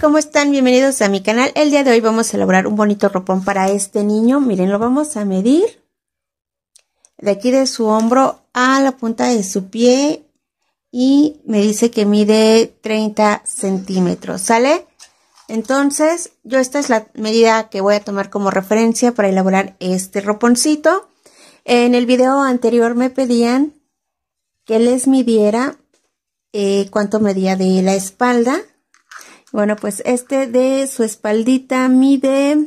¿Cómo están? Bienvenidos a mi canal. El día de hoy vamos a elaborar un bonito ropón para este niño. Miren, lo vamos a medir de aquí de su hombro a la punta de su pie y me dice que mide 30 centímetros, ¿sale? Entonces, yo esta es la medida que voy a tomar como referencia para elaborar este roponcito. En el video anterior me pedían que les midiera eh, cuánto medía de la espalda bueno, pues este de su espaldita mide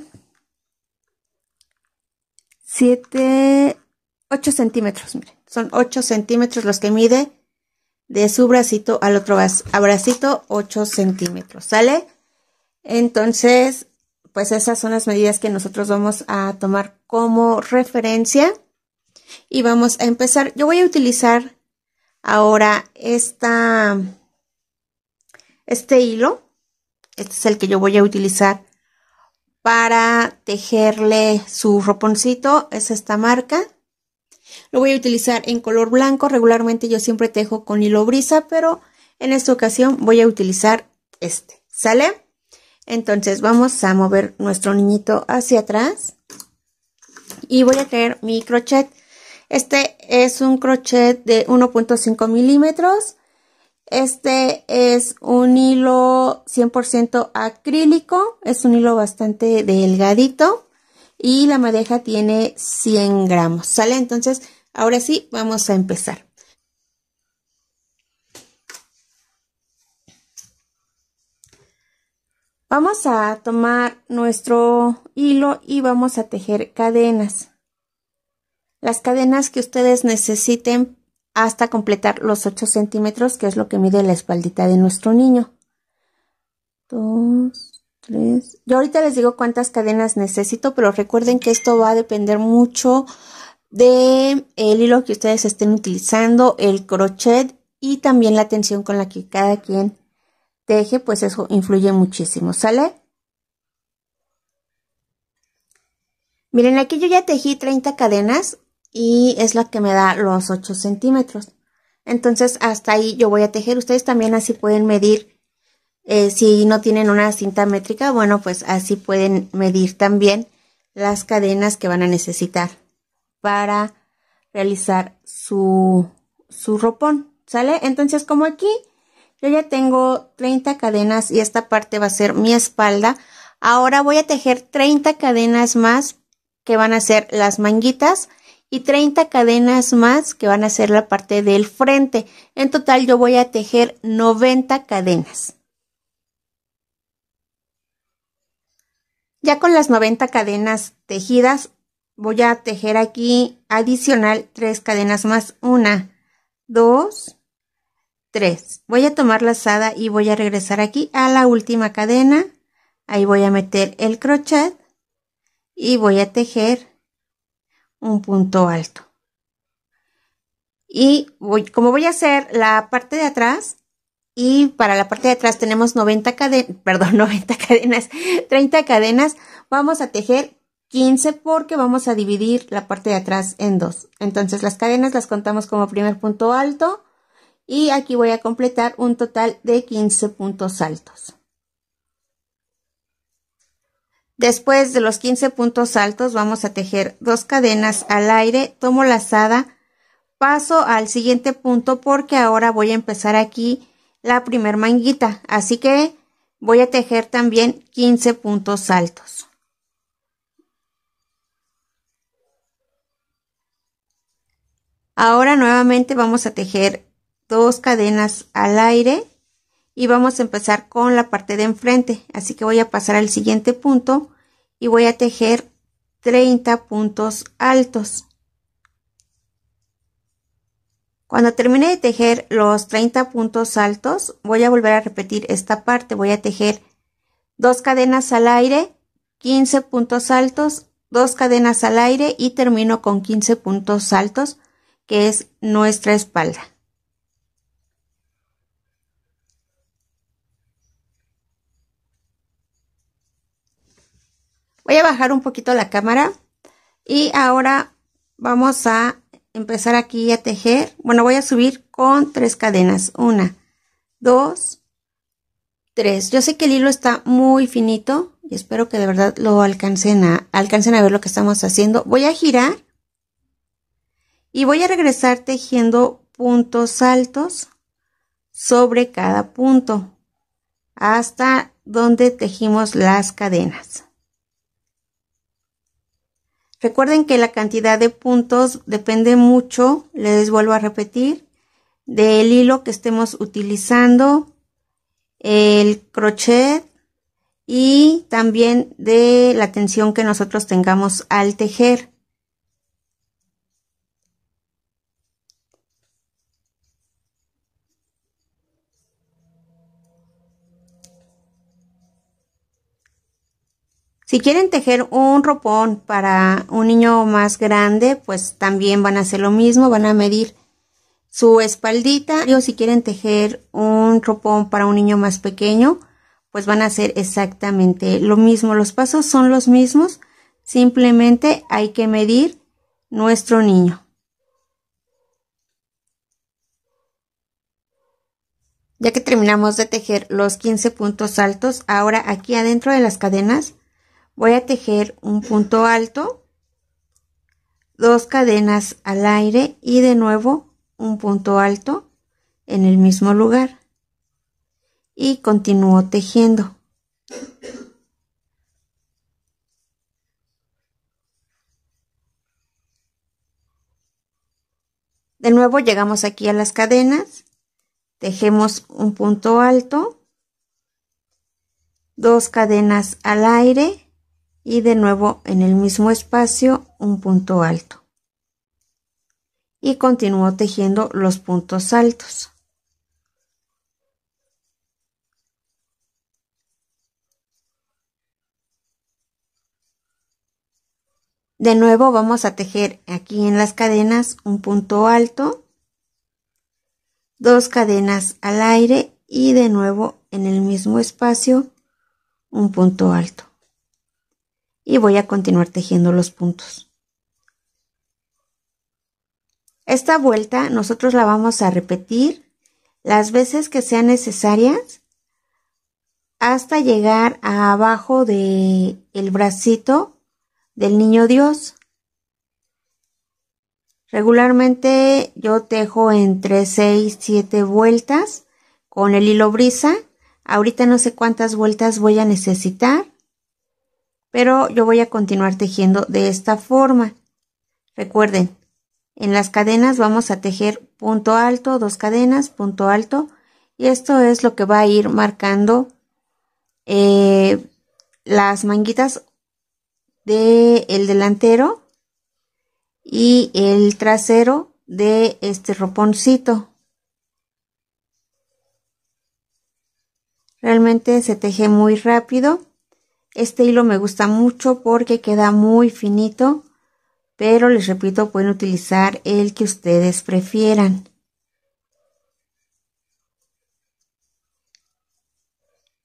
7, 8 centímetros, miren. Son 8 centímetros los que mide de su bracito al otro bracito, 8 centímetros, ¿sale? Entonces, pues esas son las medidas que nosotros vamos a tomar como referencia. Y vamos a empezar. Yo voy a utilizar ahora esta, este hilo este es el que yo voy a utilizar para tejerle su roponcito. Es esta marca. Lo voy a utilizar en color blanco. Regularmente yo siempre tejo con hilo brisa, pero en esta ocasión voy a utilizar este. ¿Sale? Entonces vamos a mover nuestro niñito hacia atrás. Y voy a traer mi crochet. Este es un crochet de 1.5 milímetros. Este es un hilo 100% acrílico, es un hilo bastante delgadito y la madeja tiene 100 gramos, ¿sale? Entonces, ahora sí, vamos a empezar. Vamos a tomar nuestro hilo y vamos a tejer cadenas. Las cadenas que ustedes necesiten hasta completar los 8 centímetros, que es lo que mide la espaldita de nuestro niño. Dos, tres. Yo ahorita les digo cuántas cadenas necesito, pero recuerden que esto va a depender mucho de eh, el hilo que ustedes estén utilizando, el crochet y también la tensión con la que cada quien teje, pues eso influye muchísimo, ¿sale? Miren, aquí yo ya tejí 30 cadenas, y es la que me da los 8 centímetros. Entonces hasta ahí yo voy a tejer. Ustedes también así pueden medir. Eh, si no tienen una cinta métrica, bueno, pues así pueden medir también las cadenas que van a necesitar para realizar su, su ropón. ¿Sale? Entonces como aquí yo ya tengo 30 cadenas y esta parte va a ser mi espalda. Ahora voy a tejer 30 cadenas más que van a ser las manguitas y 30 cadenas más que van a ser la parte del frente. En total yo voy a tejer 90 cadenas. Ya con las 90 cadenas tejidas voy a tejer aquí adicional 3 cadenas más. 1, 2, 3. Voy a tomar la lazada y voy a regresar aquí a la última cadena. Ahí voy a meter el crochet y voy a tejer un punto alto. Y voy, como voy a hacer la parte de atrás, y para la parte de atrás tenemos 90 cadenas, perdón, 90 cadenas, 30 cadenas, vamos a tejer 15 porque vamos a dividir la parte de atrás en dos. Entonces las cadenas las contamos como primer punto alto y aquí voy a completar un total de 15 puntos altos. Después de los 15 puntos altos vamos a tejer dos cadenas al aire, tomo la lazada, paso al siguiente punto porque ahora voy a empezar aquí la primer manguita, así que voy a tejer también 15 puntos altos. Ahora nuevamente vamos a tejer dos cadenas al aire y vamos a empezar con la parte de enfrente así que voy a pasar al siguiente punto y voy a tejer 30 puntos altos. Cuando termine de tejer los 30 puntos altos, voy a volver a repetir esta parte. Voy a tejer dos cadenas al aire, 15 puntos altos, dos cadenas al aire y termino con 15 puntos altos, que es nuestra espalda. Voy a bajar un poquito la cámara y ahora vamos a empezar aquí a tejer. Bueno, voy a subir con tres cadenas. Una, dos, tres. Yo sé que el hilo está muy finito y espero que de verdad lo alcancen a, alcancen a ver lo que estamos haciendo. Voy a girar y voy a regresar tejiendo puntos altos sobre cada punto hasta donde tejimos las cadenas. Recuerden que la cantidad de puntos depende mucho, les vuelvo a repetir, del hilo que estemos utilizando, el crochet y también de la tensión que nosotros tengamos al tejer. Si quieren tejer un ropón para un niño más grande, pues también van a hacer lo mismo, van a medir su espaldita. O si quieren tejer un ropón para un niño más pequeño, pues van a hacer exactamente lo mismo. Los pasos son los mismos, simplemente hay que medir nuestro niño. Ya que terminamos de tejer los 15 puntos altos, ahora aquí adentro de las cadenas voy a tejer un punto alto, dos cadenas al aire y de nuevo un punto alto en el mismo lugar y continúo tejiendo. De nuevo llegamos aquí a las cadenas, tejemos un punto alto, dos cadenas al aire y de nuevo en el mismo espacio un punto alto. Y continúo tejiendo los puntos altos. De nuevo vamos a tejer aquí en las cadenas un punto alto, dos cadenas al aire y de nuevo en el mismo espacio un punto alto y voy a continuar tejiendo los puntos. Esta vuelta nosotros la vamos a repetir las veces que sean necesarias hasta llegar abajo del bracito del niño Dios. Regularmente yo tejo entre 6, 7 vueltas con el hilo brisa. Ahorita no sé cuántas vueltas voy a necesitar pero yo voy a continuar tejiendo de esta forma. Recuerden, en las cadenas vamos a tejer punto alto, dos cadenas, punto alto, y esto es lo que va a ir marcando eh, las manguitas del delantero y el trasero de este roponcito. Realmente se teje muy rápido este hilo me gusta mucho porque queda muy finito, pero les repito, pueden utilizar el que ustedes prefieran.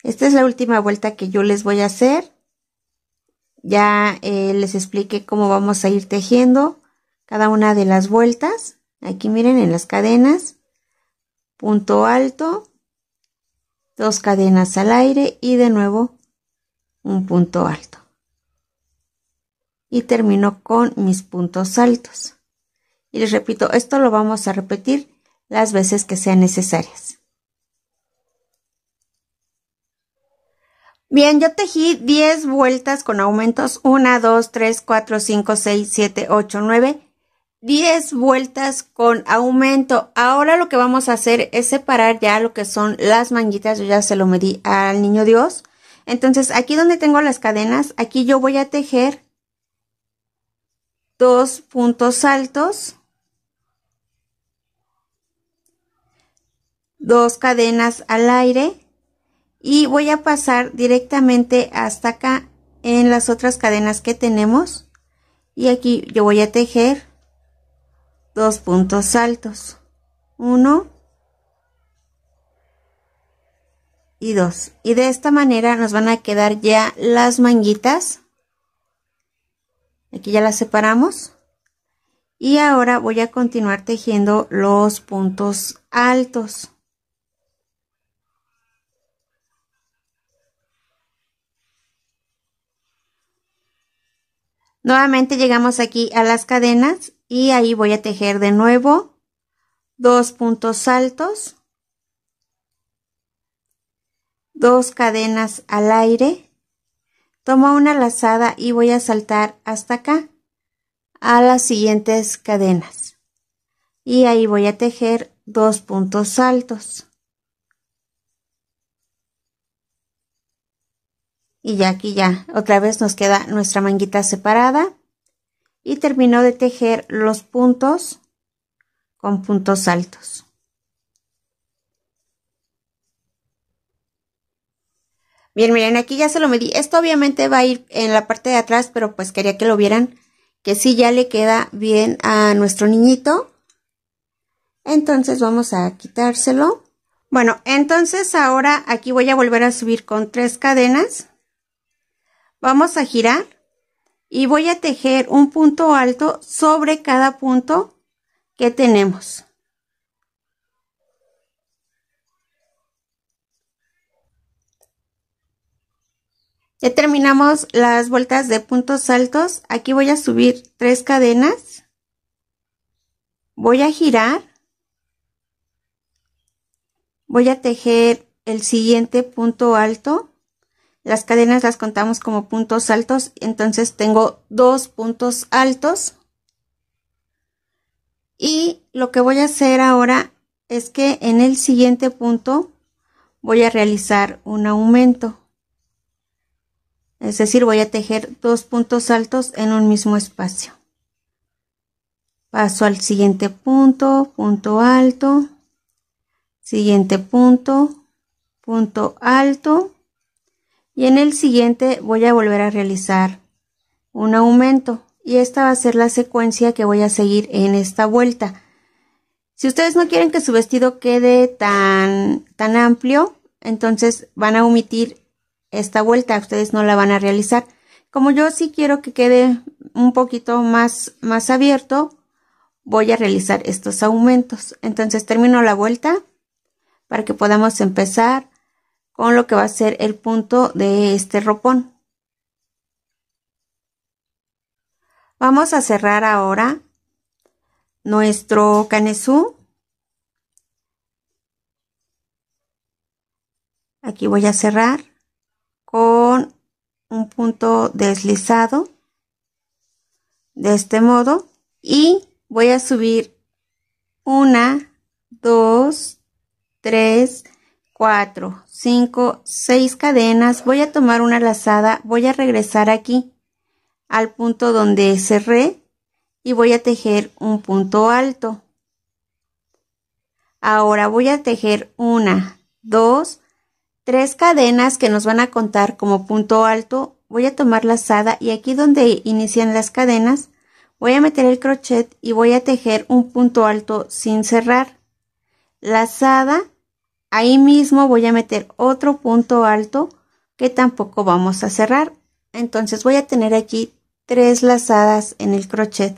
Esta es la última vuelta que yo les voy a hacer. Ya eh, les expliqué cómo vamos a ir tejiendo cada una de las vueltas. Aquí miren en las cadenas. Punto alto. Dos cadenas al aire y de nuevo un punto alto. Y termino con mis puntos altos. Y les repito, esto lo vamos a repetir las veces que sean necesarias. Bien, yo tejí 10 vueltas con aumentos 1, 2, 3, 4, 5, 6, 7, 8, 9. 10 vueltas con aumento. Ahora lo que vamos a hacer es separar ya lo que son las manguitas. Yo ya se lo medí al niño Dios. Entonces aquí donde tengo las cadenas, aquí yo voy a tejer dos puntos altos, dos cadenas al aire y voy a pasar directamente hasta acá en las otras cadenas que tenemos y aquí yo voy a tejer dos puntos altos uno y de esta manera nos van a quedar ya las manguitas. Aquí ya las separamos. Y ahora voy a continuar tejiendo los puntos altos. Nuevamente llegamos aquí a las cadenas y ahí voy a tejer de nuevo dos puntos altos dos cadenas al aire, tomo una lazada y voy a saltar hasta acá a las siguientes cadenas y ahí voy a tejer dos puntos altos y ya aquí ya otra vez nos queda nuestra manguita separada y termino de tejer los puntos con puntos altos Bien, miren, aquí ya se lo medí. Esto obviamente va a ir en la parte de atrás, pero pues quería que lo vieran. Que sí, ya le queda bien a nuestro niñito. Entonces vamos a quitárselo. Bueno, entonces ahora aquí voy a volver a subir con tres cadenas. Vamos a girar y voy a tejer un punto alto sobre cada punto que tenemos. terminamos las vueltas de puntos altos. Aquí voy a subir tres cadenas. Voy a girar. Voy a tejer el siguiente punto alto. Las cadenas las contamos como puntos altos. Entonces tengo dos puntos altos. Y lo que voy a hacer ahora es que en el siguiente punto voy a realizar un aumento. Es decir, voy a tejer dos puntos altos en un mismo espacio. Paso al siguiente punto, punto alto, siguiente punto, punto alto. Y en el siguiente voy a volver a realizar un aumento. Y esta va a ser la secuencia que voy a seguir en esta vuelta. Si ustedes no quieren que su vestido quede tan, tan amplio, entonces van a omitir esta vuelta, ustedes no la van a realizar. Como yo sí quiero que quede un poquito más, más abierto, voy a realizar estos aumentos. Entonces termino la vuelta para que podamos empezar con lo que va a ser el punto de este ropón. Vamos a cerrar ahora nuestro canesú. Aquí voy a cerrar con un punto deslizado de este modo y voy a subir 1 2 3 4 5 6 cadenas, voy a tomar una lazada, voy a regresar aquí al punto donde cerré y voy a tejer un punto alto. Ahora voy a tejer una, 2 tres cadenas que nos van a contar como punto alto. Voy a tomar la lazada y aquí donde inician las cadenas voy a meter el crochet y voy a tejer un punto alto sin cerrar. Lazada, ahí mismo voy a meter otro punto alto que tampoco vamos a cerrar. Entonces voy a tener aquí tres lazadas en el crochet.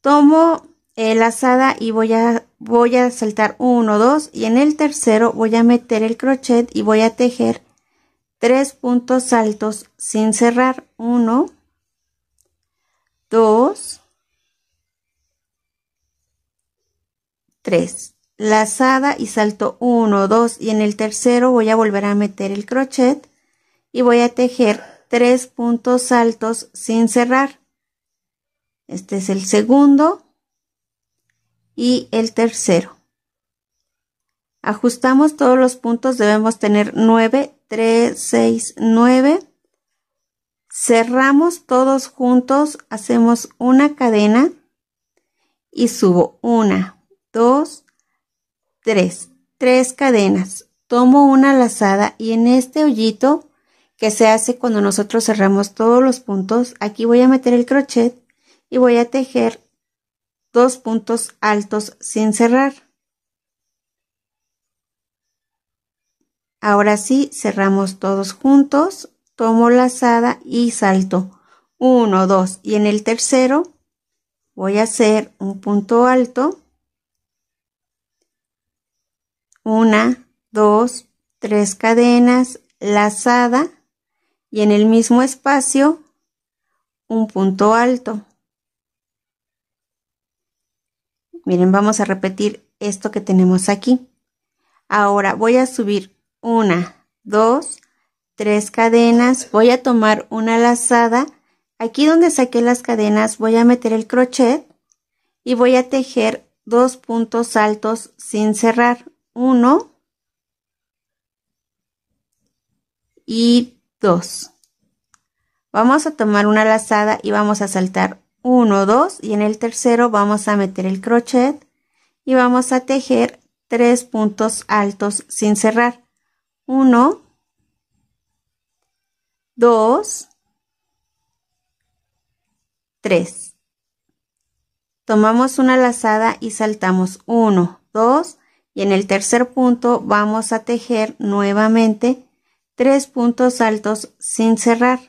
Tomo eh, lazada y voy a, voy a saltar 1, 2 y en el tercero voy a meter el crochet y voy a tejer 3 puntos altos sin cerrar 1, 2, 3 lazada y salto 1, 2 y en el tercero voy a volver a meter el crochet y voy a tejer 3 puntos altos sin cerrar. Este es el segundo y el tercero. Ajustamos todos los puntos, debemos tener 9, 3, 6, 9. Cerramos todos juntos, hacemos una cadena y subo una 2, 3, tres cadenas. Tomo una lazada y en este hoyito que se hace cuando nosotros cerramos todos los puntos, aquí voy a meter el crochet y voy a tejer dos puntos altos sin cerrar. Ahora sí, cerramos todos juntos, tomo lazada y salto. 1, 2 y en el tercero voy a hacer un punto alto. 1, 2, 3 cadenas, lazada y en el mismo espacio un punto alto. Miren, vamos a repetir esto que tenemos aquí. Ahora voy a subir una, dos, tres cadenas. Voy a tomar una lazada. Aquí donde saqué las cadenas voy a meter el crochet y voy a tejer dos puntos altos sin cerrar. Uno y dos. Vamos a tomar una lazada y vamos a saltar 1, 2 y en el tercero vamos a meter el crochet y vamos a tejer tres puntos altos sin cerrar. 1, 2, 3. Tomamos una lazada y saltamos 1, 2 y en el tercer punto vamos a tejer nuevamente tres puntos altos sin cerrar.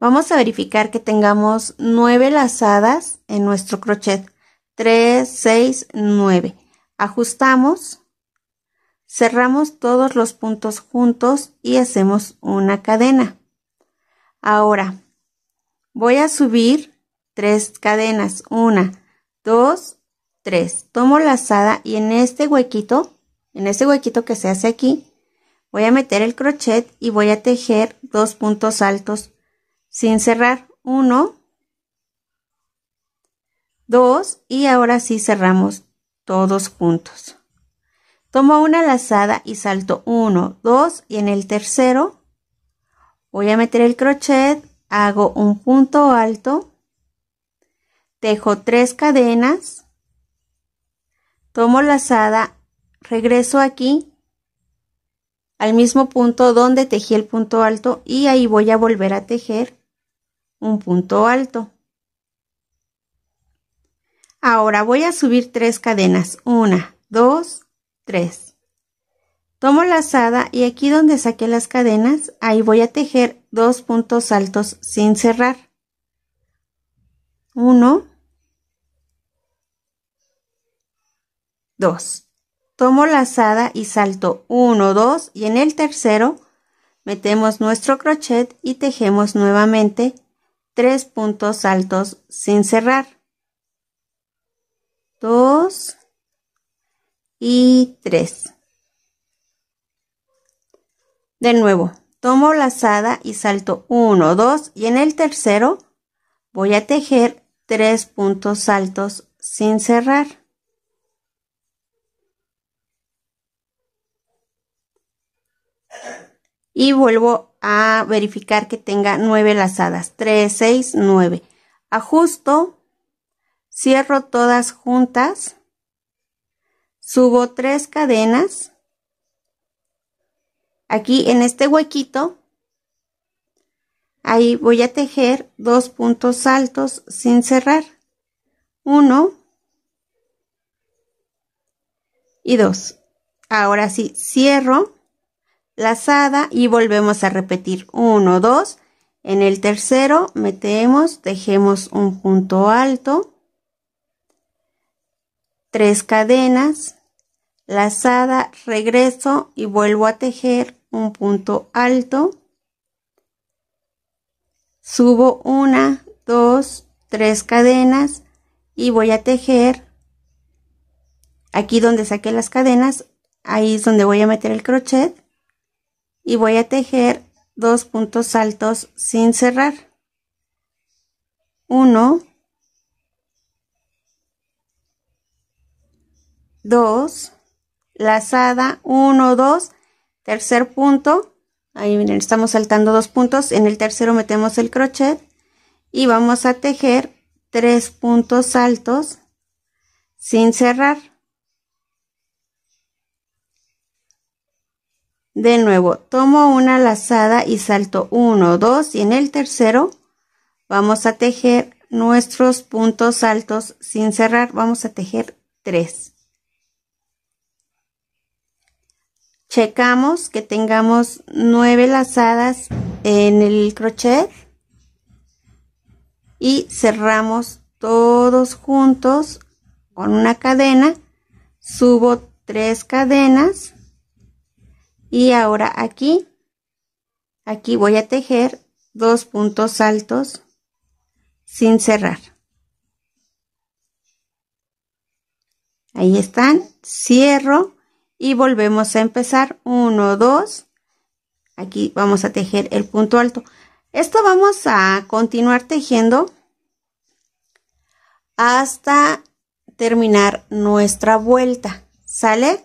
Vamos a verificar que tengamos 9 lazadas en nuestro crochet. 3, 6, 9. Ajustamos, cerramos todos los puntos juntos y hacemos una cadena. Ahora, voy a subir tres cadenas. Una, dos, tres. Tomo lazada y en este huequito, en este huequito que se hace aquí, voy a meter el crochet y voy a tejer dos puntos altos sin cerrar. uno, dos, y ahora sí cerramos todos juntos. Tomo una lazada y salto uno, dos, y en el tercero voy a meter el crochet, hago un punto alto, tejo tres cadenas, tomo lazada, regreso aquí al mismo punto donde tejí el punto alto y ahí voy a volver a tejer un punto alto. Ahora voy a subir tres cadenas. Una, dos, tres. Tomo la lazada y aquí donde saqué las cadenas, ahí voy a tejer dos puntos altos sin cerrar. Uno, dos. Tomo la lazada y salto uno, dos y en el tercero metemos nuestro crochet y tejemos nuevamente 3 puntos altos sin cerrar. 2 y 3 De nuevo, tomo la lazada y salto 1, 2 y en el tercero voy a tejer tres puntos altos sin cerrar. Y vuelvo a a verificar que tenga 9 lazadas. 3, 6, 9. Ajusto, cierro todas juntas, subo 3 cadenas. Aquí en este huequito, ahí voy a tejer dos puntos altos sin cerrar. 1 y 2. Ahora sí, cierro lazada y volvemos a repetir 1, 2. En el tercero metemos, tejemos un punto alto, tres cadenas, lazada, regreso y vuelvo a tejer un punto alto, subo una, dos, tres cadenas y voy a tejer aquí donde saqué las cadenas, ahí es donde voy a meter el crochet y voy a tejer dos puntos altos sin cerrar. Uno, dos, lazada, uno, dos, tercer punto, ahí miren, estamos saltando dos puntos, en el tercero metemos el crochet y vamos a tejer tres puntos altos sin cerrar. De nuevo, tomo una lazada y salto 1, 2 y en el tercero vamos a tejer nuestros puntos altos sin cerrar, vamos a tejer 3. Checamos que tengamos 9 lazadas en el crochet y cerramos todos juntos con una cadena, subo 3 cadenas y ahora aquí aquí voy a tejer dos puntos altos sin cerrar ahí están cierro y volvemos a empezar Uno, dos. aquí vamos a tejer el punto alto esto vamos a continuar tejiendo hasta terminar nuestra vuelta sale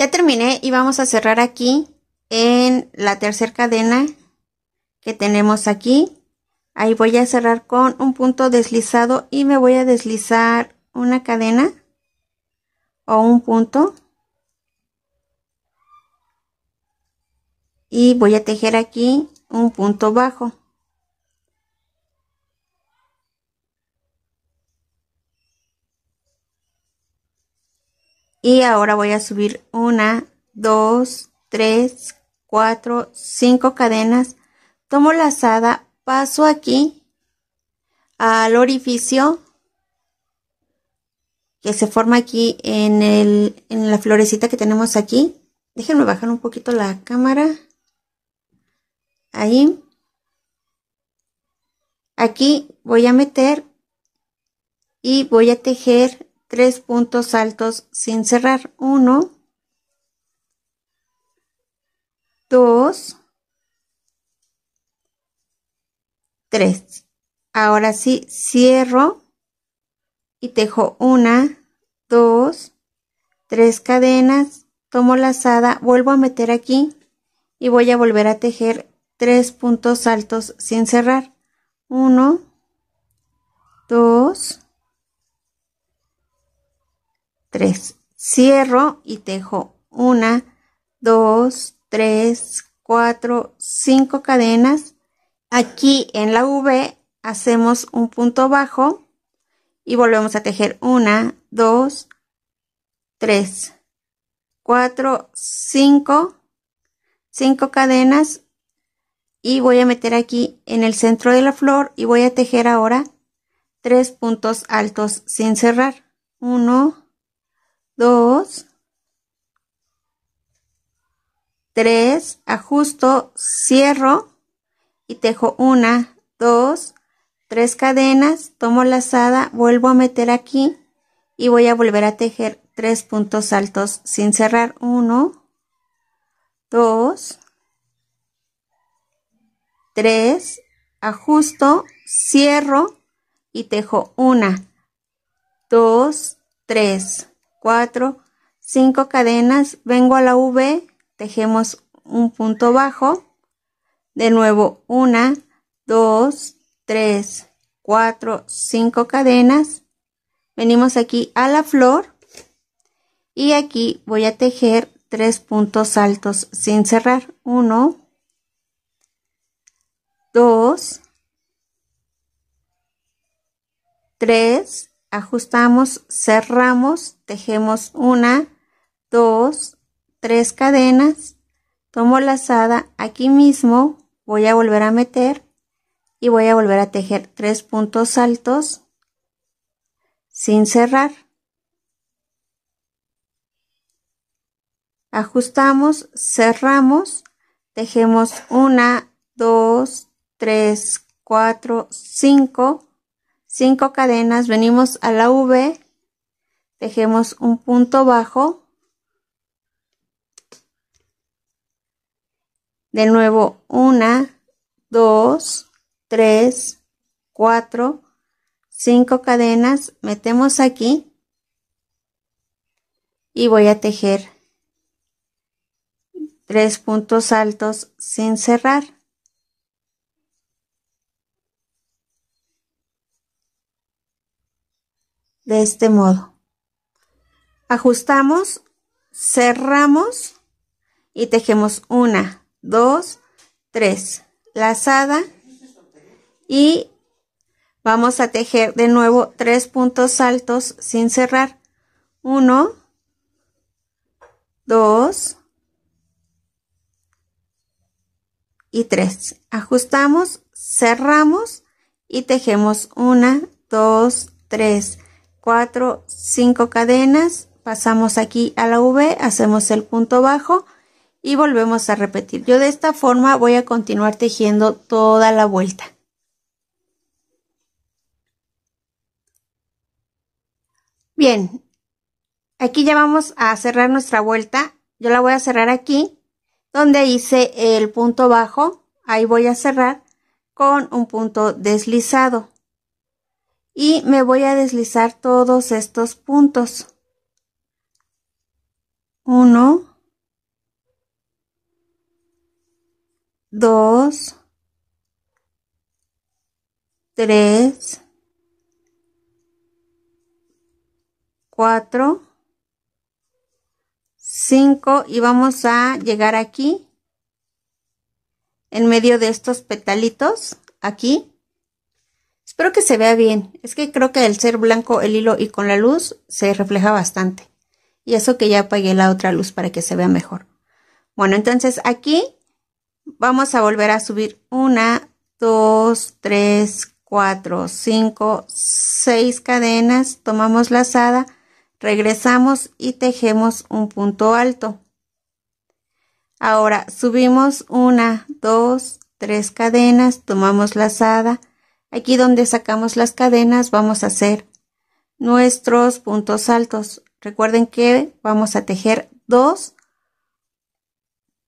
Ya terminé y vamos a cerrar aquí en la tercera cadena que tenemos aquí. Ahí voy a cerrar con un punto deslizado y me voy a deslizar una cadena o un punto. Y voy a tejer aquí un punto bajo. Y ahora voy a subir una, dos, tres, cuatro, cinco cadenas. Tomo la lazada, paso aquí al orificio que se forma aquí en, el, en la florecita que tenemos aquí. Déjenme bajar un poquito la cámara. Ahí. Aquí voy a meter y voy a tejer 3 puntos altos sin cerrar. 1, 2, 3. Ahora sí, cierro y tejo una, dos, tres cadenas, tomo la lazada, vuelvo a meter aquí y voy a volver a tejer tres puntos altos sin cerrar. 1, 2, 3. 3. Cierro y tejo 1, 2, 3, 4, 5 cadenas. Aquí en la V hacemos un punto bajo y volvemos a tejer 1, 2, 3, 4, 5, 5 cadenas y voy a meter aquí en el centro de la flor y voy a tejer ahora tres puntos altos sin cerrar. 1, 2, 3, ajusto, cierro y tejo 1, 2, 3 cadenas, tomo la sada, vuelvo a meter aquí y voy a volver a tejer 3 puntos altos sin cerrar 1, 2, 3, ajusto, cierro y tejo 1, 2, 3. 4, 5 cadenas, vengo a la V, tejemos un punto bajo, de nuevo 1, 2, 3, 4, 5 cadenas, venimos aquí a la flor y aquí voy a tejer 3 puntos altos sin cerrar, 1, 2, 3, ajustamos, cerramos, tejemos una, dos, tres cadenas, tomo la lazada aquí mismo, voy a volver a meter y voy a volver a tejer tres puntos altos sin cerrar. Ajustamos, cerramos, tejemos una, dos, tres, cuatro, cinco cinco cadenas, venimos a la V, tejemos un punto bajo, de nuevo una, dos, tres, cuatro, cinco cadenas, metemos aquí y voy a tejer tres puntos altos sin cerrar. de este modo. Ajustamos, cerramos y tejemos una, dos, tres, lazada y vamos a tejer de nuevo tres puntos altos sin cerrar. Uno, dos y tres. Ajustamos, cerramos y tejemos una, dos, tres 4, 5 cadenas, pasamos aquí a la V, hacemos el punto bajo y volvemos a repetir. Yo de esta forma voy a continuar tejiendo toda la vuelta. Bien, aquí ya vamos a cerrar nuestra vuelta. Yo la voy a cerrar aquí, donde hice el punto bajo. Ahí voy a cerrar con un punto deslizado y me voy a deslizar todos estos puntos. 1, 2, 3, 4, 5 y vamos a llegar aquí en medio de estos petalitos aquí Espero que se vea bien. Es que creo que al ser blanco el hilo y con la luz se refleja bastante. Y eso que ya apagué la otra luz para que se vea mejor. Bueno, entonces aquí vamos a volver a subir una, dos, tres, cuatro, cinco, seis cadenas. Tomamos lazada, regresamos y tejemos un punto alto. Ahora subimos una, dos, tres cadenas, tomamos lazada, Aquí donde sacamos las cadenas vamos a hacer nuestros puntos altos. Recuerden que vamos a tejer dos,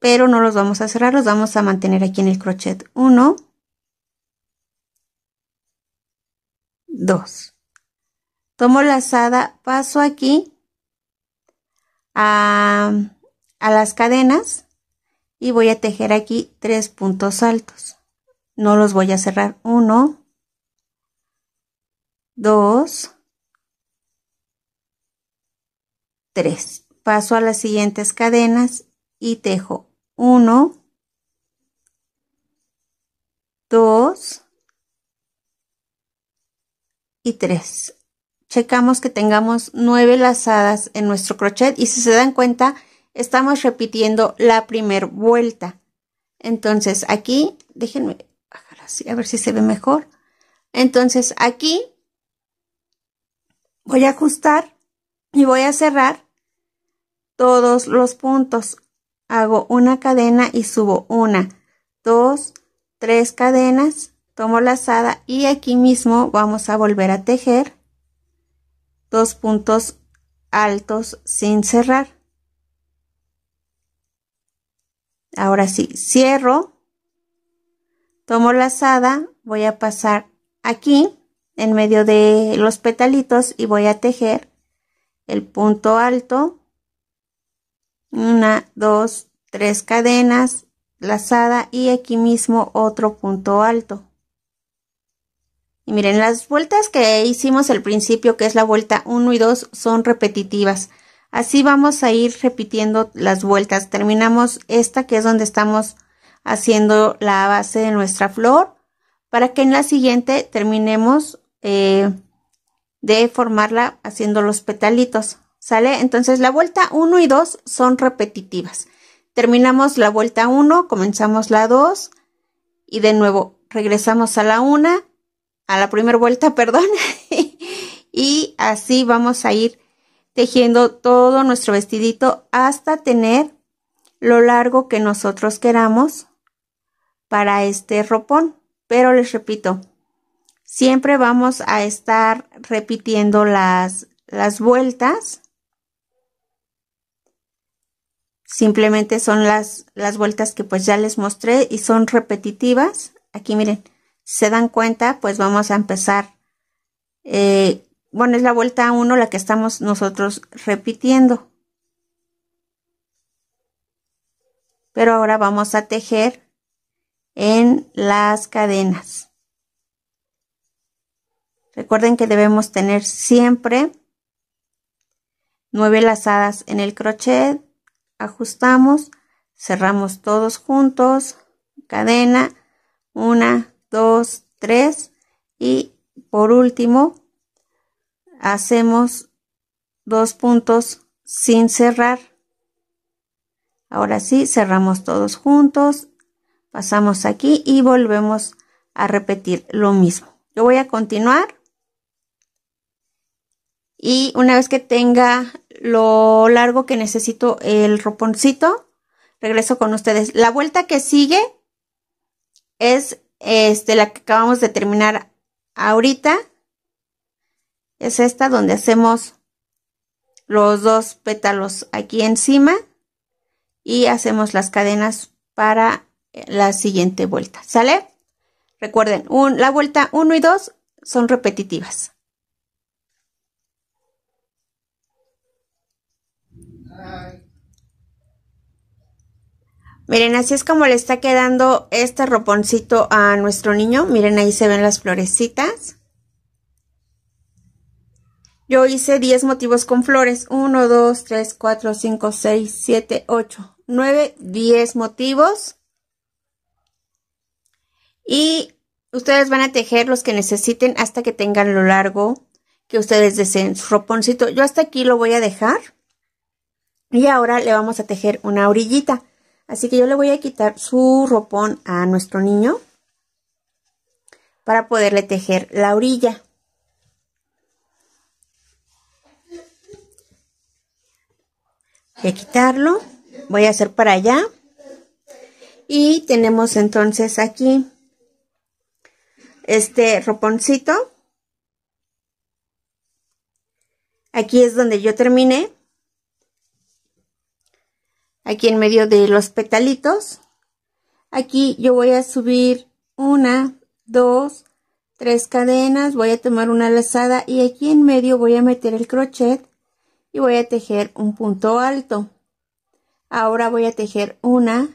pero no los vamos a cerrar, los vamos a mantener aquí en el crochet. Uno, dos. Tomo la lazada, paso aquí a, a las cadenas y voy a tejer aquí tres puntos altos. No los voy a cerrar. Uno, 2, 3. Paso a las siguientes cadenas y tejo 1, 2 y 3. Checamos que tengamos 9 lazadas en nuestro crochet y si se dan cuenta estamos repitiendo la primera vuelta. Entonces aquí, déjenme bajar así a ver si se ve mejor. Entonces aquí Voy a ajustar y voy a cerrar todos los puntos. Hago una cadena y subo una, dos, tres cadenas, tomo lazada y aquí mismo vamos a volver a tejer dos puntos altos sin cerrar. Ahora sí, cierro, tomo lazada, voy a pasar aquí en medio de los petalitos y voy a tejer el punto alto, una, dos, tres cadenas, lazada y aquí mismo otro punto alto. Y miren, las vueltas que hicimos al principio, que es la vuelta 1 y 2, son repetitivas. Así vamos a ir repitiendo las vueltas. Terminamos esta que es donde estamos haciendo la base de nuestra flor para que en la siguiente terminemos eh, de formarla haciendo los petalitos. ¿Sale? Entonces la vuelta 1 y 2 son repetitivas. Terminamos la vuelta 1, comenzamos la 2 y de nuevo regresamos a la 1, a la primera vuelta, perdón, y así vamos a ir tejiendo todo nuestro vestidito hasta tener lo largo que nosotros queramos para este ropón. Pero les repito, siempre vamos a estar repitiendo las, vueltas. Simplemente son las, vueltas que pues ya les mostré y son repetitivas. Aquí miren, se dan cuenta, pues vamos a empezar. Eh, bueno, es la vuelta 1 la que estamos nosotros repitiendo. Pero ahora vamos a tejer en las cadenas. Recuerden que debemos tener siempre nueve lazadas en el crochet, ajustamos, cerramos todos juntos, cadena, una, dos, tres y por último hacemos dos puntos sin cerrar. Ahora sí, cerramos todos juntos, pasamos aquí y volvemos a repetir lo mismo. Yo voy a continuar y una vez que tenga lo largo que necesito el roponcito, regreso con ustedes. La vuelta que sigue es este, la que acabamos de terminar ahorita. Es esta donde hacemos los dos pétalos aquí encima y hacemos las cadenas para la siguiente vuelta. ¿Sale? Recuerden, la vuelta 1 y 2 son repetitivas. Miren, así es como le está quedando este roponcito a nuestro niño. Miren, ahí se ven las florecitas. Yo hice 10 motivos con flores. 1, 2, 3, 4, 5, 6, 7, 8, 9, 10 motivos. Y ustedes van a tejer los que necesiten hasta que tengan lo largo que ustedes deseen su roponcito. Yo hasta aquí lo voy a dejar. Y ahora le vamos a tejer una orillita. Así que yo le voy a quitar su ropón a nuestro niño para poderle tejer la orilla. Voy a quitarlo, voy a hacer para allá. Y tenemos entonces aquí este roponcito. Aquí es donde yo terminé aquí en medio de los petalitos. Aquí yo voy a subir una, dos, tres cadenas, voy a tomar una lazada y aquí en medio voy a meter el crochet y voy a tejer un punto alto. Ahora voy a tejer una,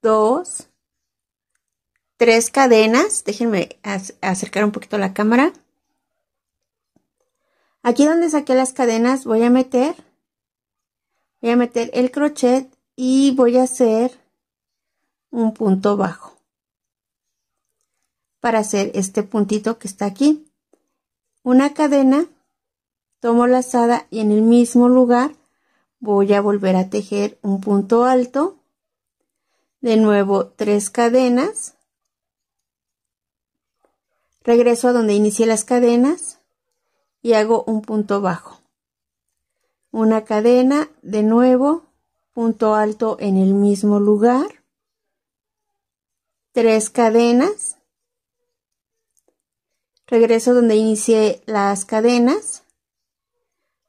dos, tres cadenas. Déjenme acercar un poquito la cámara. Aquí donde saqué las cadenas voy a meter voy a meter el crochet y voy a hacer un punto bajo para hacer este puntito que está aquí una cadena tomo lazada y en el mismo lugar voy a volver a tejer un punto alto de nuevo tres cadenas regreso a donde inicié las cadenas y hago un punto bajo una cadena, de nuevo, punto alto en el mismo lugar, tres cadenas, regreso donde inicié las cadenas,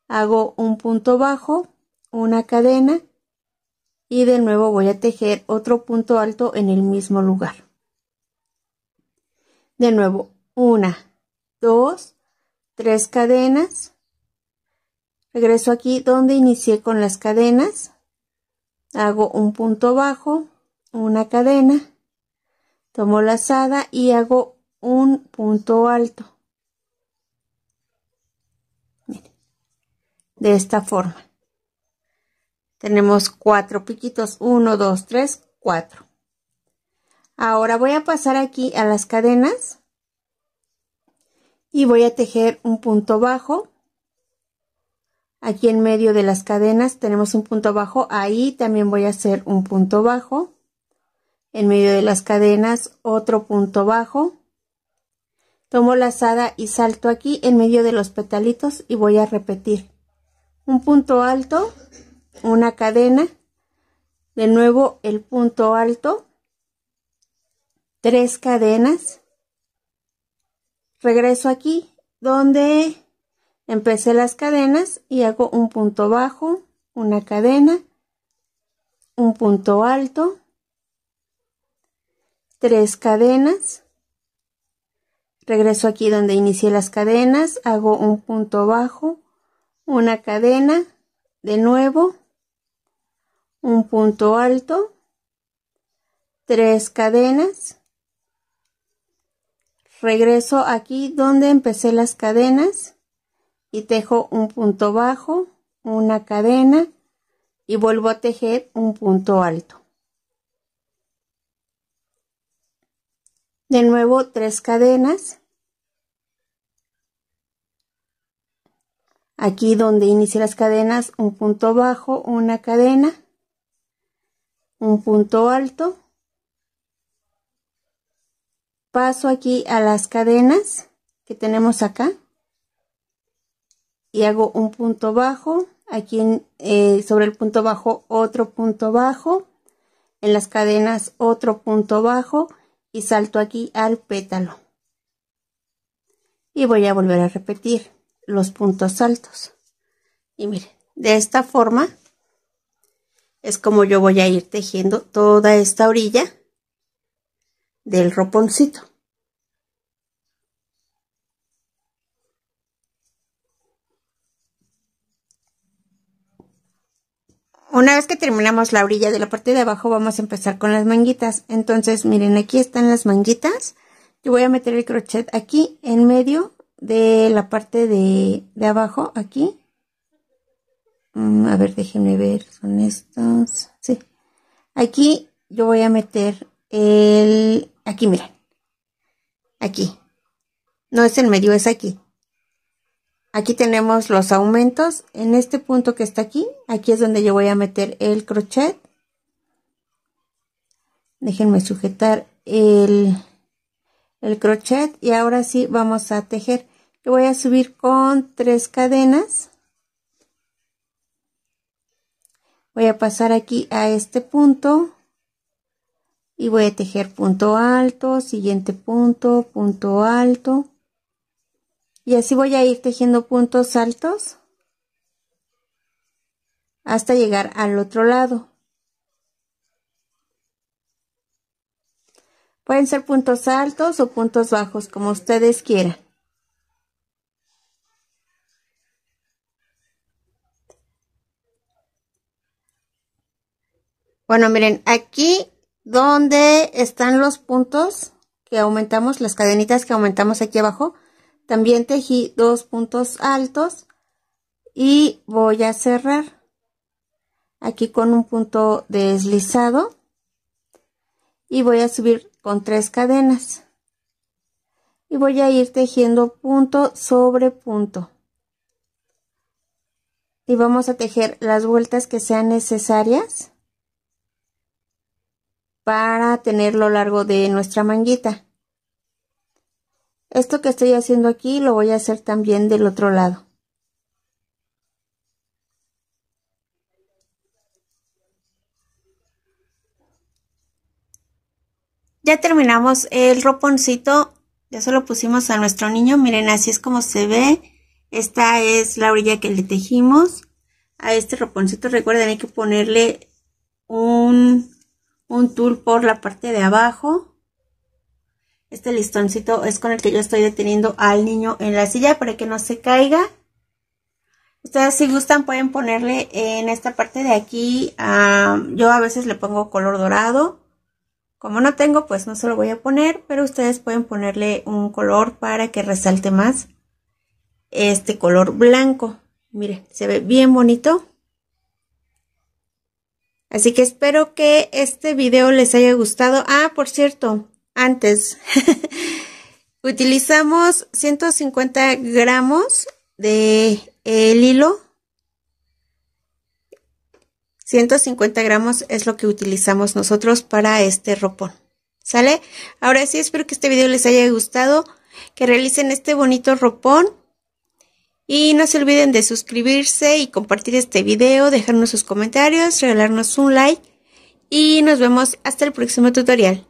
hago un punto bajo, una cadena y de nuevo voy a tejer otro punto alto en el mismo lugar. De nuevo, una, dos, tres cadenas, Regreso aquí donde inicié con las cadenas. Hago un punto bajo, una cadena, tomo lazada y hago un punto alto. De esta forma. Tenemos cuatro piquitos. Uno, dos, tres, cuatro. Ahora voy a pasar aquí a las cadenas. Y voy a tejer un punto bajo Aquí en medio de las cadenas tenemos un punto bajo. Ahí también voy a hacer un punto bajo. En medio de las cadenas otro punto bajo. Tomo lazada y salto aquí en medio de los petalitos y voy a repetir. Un punto alto, una cadena, de nuevo el punto alto, tres cadenas, regreso aquí donde Empecé las cadenas y hago un punto bajo, una cadena, un punto alto, tres cadenas, regreso aquí donde inicié las cadenas, hago un punto bajo, una cadena, de nuevo, un punto alto, tres cadenas, regreso aquí donde empecé las cadenas, y tejo un punto bajo, una cadena y vuelvo a tejer un punto alto. De nuevo tres cadenas. Aquí donde inicié las cadenas, un punto bajo, una cadena, un punto alto. Paso aquí a las cadenas que tenemos acá y hago un punto bajo, aquí eh, sobre el punto bajo otro punto bajo, en las cadenas otro punto bajo y salto aquí al pétalo. Y voy a volver a repetir los puntos altos. Y miren, de esta forma es como yo voy a ir tejiendo toda esta orilla del roponcito. Una vez que terminamos la orilla de la parte de abajo, vamos a empezar con las manguitas. Entonces, miren, aquí están las manguitas. Yo voy a meter el crochet aquí, en medio de la parte de, abajo, aquí. Mm, a ver, déjenme ver, son estos. Sí. Aquí yo voy a meter el... Aquí, miren. Aquí. No es en medio, es aquí. Aquí tenemos los aumentos. En este punto que está aquí, aquí es donde yo voy a meter el crochet. Déjenme sujetar el, crochet y ahora sí vamos a tejer. Yo voy a subir con tres cadenas. Voy a pasar aquí a este punto y voy a tejer punto alto, siguiente punto, punto alto y así voy a ir tejiendo puntos altos hasta llegar al otro lado. Pueden ser puntos altos o puntos bajos, como ustedes quieran. Bueno, miren, aquí donde están los puntos que aumentamos, las cadenitas que aumentamos aquí abajo, también tejí dos puntos altos y voy a cerrar aquí con un punto deslizado y voy a subir con tres cadenas y voy a ir tejiendo punto sobre punto y vamos a tejer las vueltas que sean necesarias para tener lo largo de nuestra manguita esto que estoy haciendo aquí lo voy a hacer también del otro lado. Ya terminamos el roponcito, ya se lo pusimos a nuestro niño, miren así es como se ve. Esta es la orilla que le tejimos. A este roponcito recuerden hay que ponerle un, un tul por la parte de abajo. Este listoncito es con el que yo estoy deteniendo al niño en la silla para que no se caiga. Ustedes si gustan pueden ponerle en esta parte de aquí, ah, yo a veces le pongo color dorado. Como no tengo, pues no se lo voy a poner, pero ustedes pueden ponerle un color para que resalte más este color blanco. Miren, se ve bien bonito. Así que espero que este video les haya gustado. Ah, por cierto, antes. Utilizamos 150 gramos de el hilo. 150 gramos es lo que utilizamos nosotros para este ropón. ¿Sale? Ahora sí, espero que este video les haya gustado, que realicen este bonito ropón. Y no se olviden de suscribirse y compartir este video, dejarnos sus comentarios, regalarnos un like. Y nos vemos hasta el próximo tutorial.